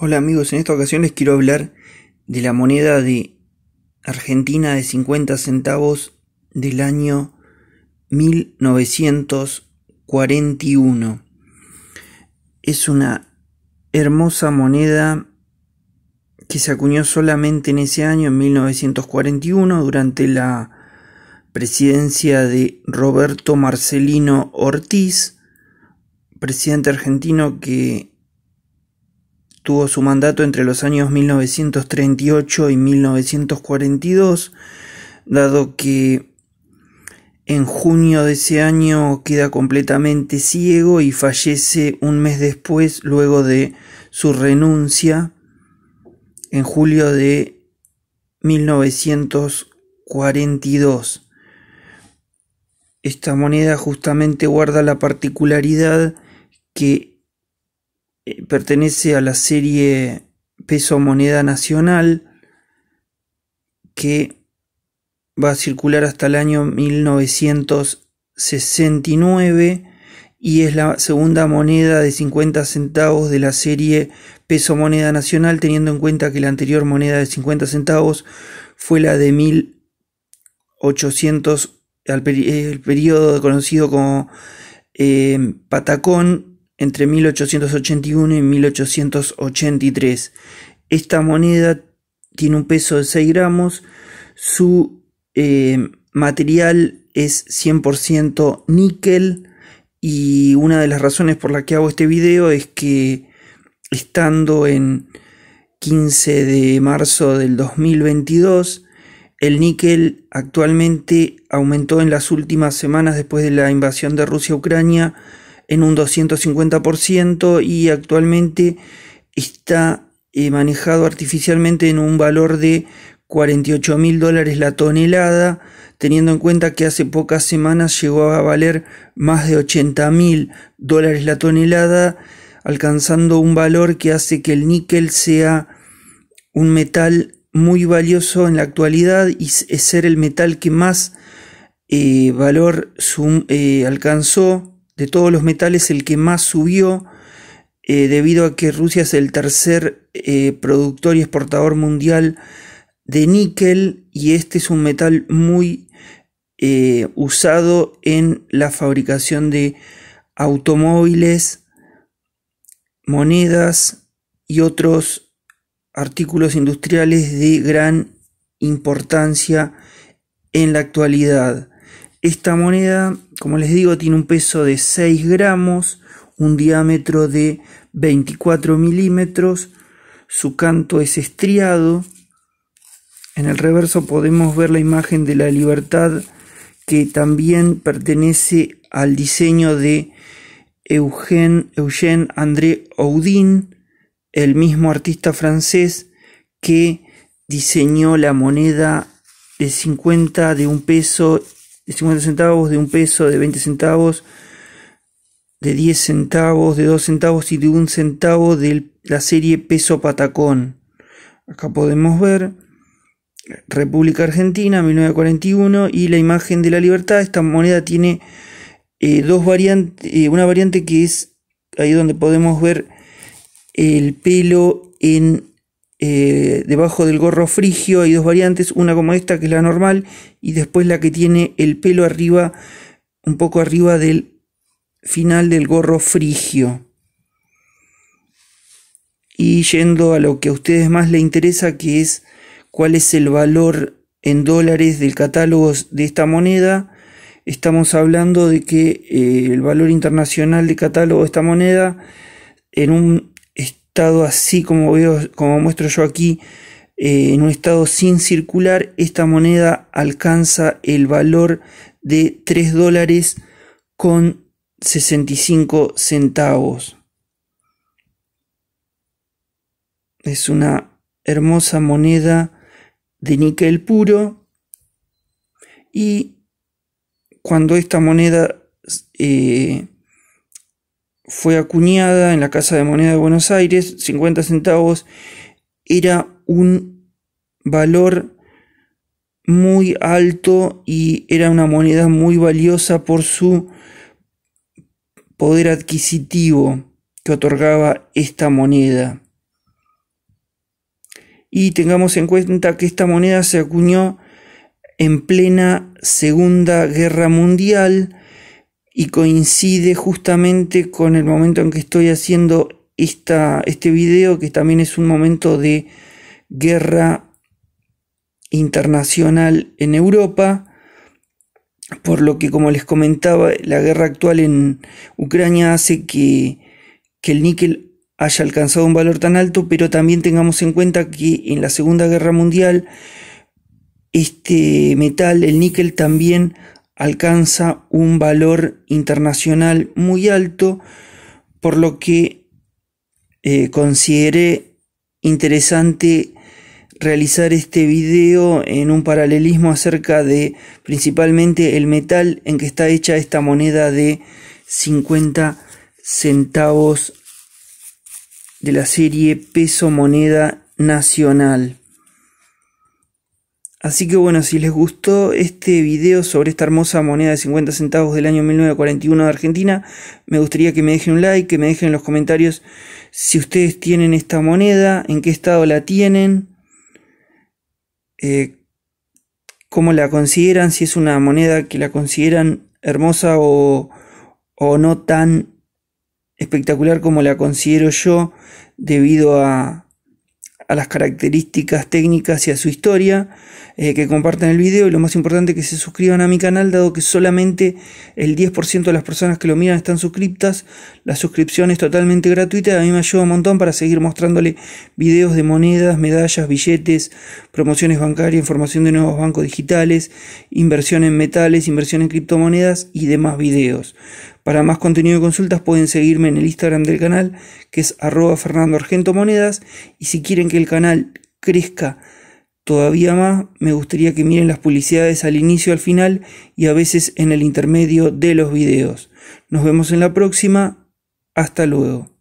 Hola amigos, en esta ocasión les quiero hablar de la moneda de Argentina de 50 centavos del año 1941. Es una hermosa moneda que se acuñó solamente en ese año, en 1941, durante la presidencia de Roberto Marcelino Ortiz, presidente argentino que Tuvo su mandato entre los años 1938 y 1942, dado que en junio de ese año queda completamente ciego y fallece un mes después luego de su renuncia en julio de 1942. Esta moneda justamente guarda la particularidad que eh, pertenece a la serie peso moneda nacional que va a circular hasta el año 1969 y es la segunda moneda de 50 centavos de la serie peso moneda nacional teniendo en cuenta que la anterior moneda de 50 centavos fue la de 1800 el periodo conocido como eh, patacón entre 1881 y 1883. Esta moneda tiene un peso de 6 gramos, su eh, material es 100% níquel y una de las razones por la que hago este video es que estando en 15 de marzo del 2022 el níquel actualmente aumentó en las últimas semanas después de la invasión de Rusia a Ucrania en un 250% y actualmente está eh, manejado artificialmente en un valor de 48 mil dólares la tonelada, teniendo en cuenta que hace pocas semanas llegó a valer más de 80 mil dólares la tonelada, alcanzando un valor que hace que el níquel sea un metal muy valioso en la actualidad y ser el metal que más eh, valor eh, alcanzó de todos los metales el que más subió eh, debido a que Rusia es el tercer eh, productor y exportador mundial de níquel y este es un metal muy eh, usado en la fabricación de automóviles, monedas y otros artículos industriales de gran importancia en la actualidad. Esta moneda como les digo, tiene un peso de 6 gramos, un diámetro de 24 milímetros, su canto es estriado. En el reverso podemos ver la imagen de la libertad que también pertenece al diseño de Eugène André Audin, el mismo artista francés que diseñó la moneda de 50 de un peso de 50 centavos, de un peso, de 20 centavos, de 10 centavos, de 2 centavos y de un centavo de la serie peso patacón. Acá podemos ver República Argentina 1941 y la imagen de la libertad. Esta moneda tiene eh, dos variantes, eh, una variante que es ahí donde podemos ver el pelo en eh, debajo del gorro frigio hay dos variantes, una como esta que es la normal y después la que tiene el pelo arriba, un poco arriba del final del gorro frigio. Y yendo a lo que a ustedes más les interesa, que es cuál es el valor en dólares del catálogo de esta moneda, estamos hablando de que eh, el valor internacional de catálogo de esta moneda en un así como veo, como muestro yo aquí, eh, en un estado sin circular, esta moneda alcanza el valor de 3 dólares con 65 centavos. Es una hermosa moneda de níquel puro y cuando esta moneda eh, fue acuñada en la Casa de Moneda de Buenos Aires, 50 centavos, era un valor muy alto y era una moneda muy valiosa por su poder adquisitivo que otorgaba esta moneda. Y tengamos en cuenta que esta moneda se acuñó en plena Segunda Guerra Mundial, y coincide justamente con el momento en que estoy haciendo esta, este video, que también es un momento de guerra internacional en Europa, por lo que como les comentaba, la guerra actual en Ucrania hace que, que el níquel haya alcanzado un valor tan alto, pero también tengamos en cuenta que en la Segunda Guerra Mundial este metal, el níquel, también alcanza un valor internacional muy alto, por lo que eh, consideré interesante realizar este video en un paralelismo acerca de principalmente el metal en que está hecha esta moneda de 50 centavos de la serie peso moneda nacional. Así que bueno, si les gustó este video sobre esta hermosa moneda de 50 centavos del año 1941 de Argentina, me gustaría que me dejen un like, que me dejen en los comentarios si ustedes tienen esta moneda, en qué estado la tienen, eh, cómo la consideran, si es una moneda que la consideran hermosa o, o no tan espectacular como la considero yo debido a a las características técnicas y a su historia, eh, que compartan el video y lo más importante que se suscriban a mi canal, dado que solamente el 10% de las personas que lo miran están suscriptas, la suscripción es totalmente gratuita, a mí me ayuda un montón para seguir mostrándole videos de monedas, medallas, billetes, promociones bancarias, información de nuevos bancos digitales, inversión en metales, inversión en criptomonedas y demás videos. Para más contenido y consultas pueden seguirme en el Instagram del canal, que es arroba Monedas. Y si quieren que el canal crezca todavía más, me gustaría que miren las publicidades al inicio, al final y a veces en el intermedio de los videos. Nos vemos en la próxima. Hasta luego.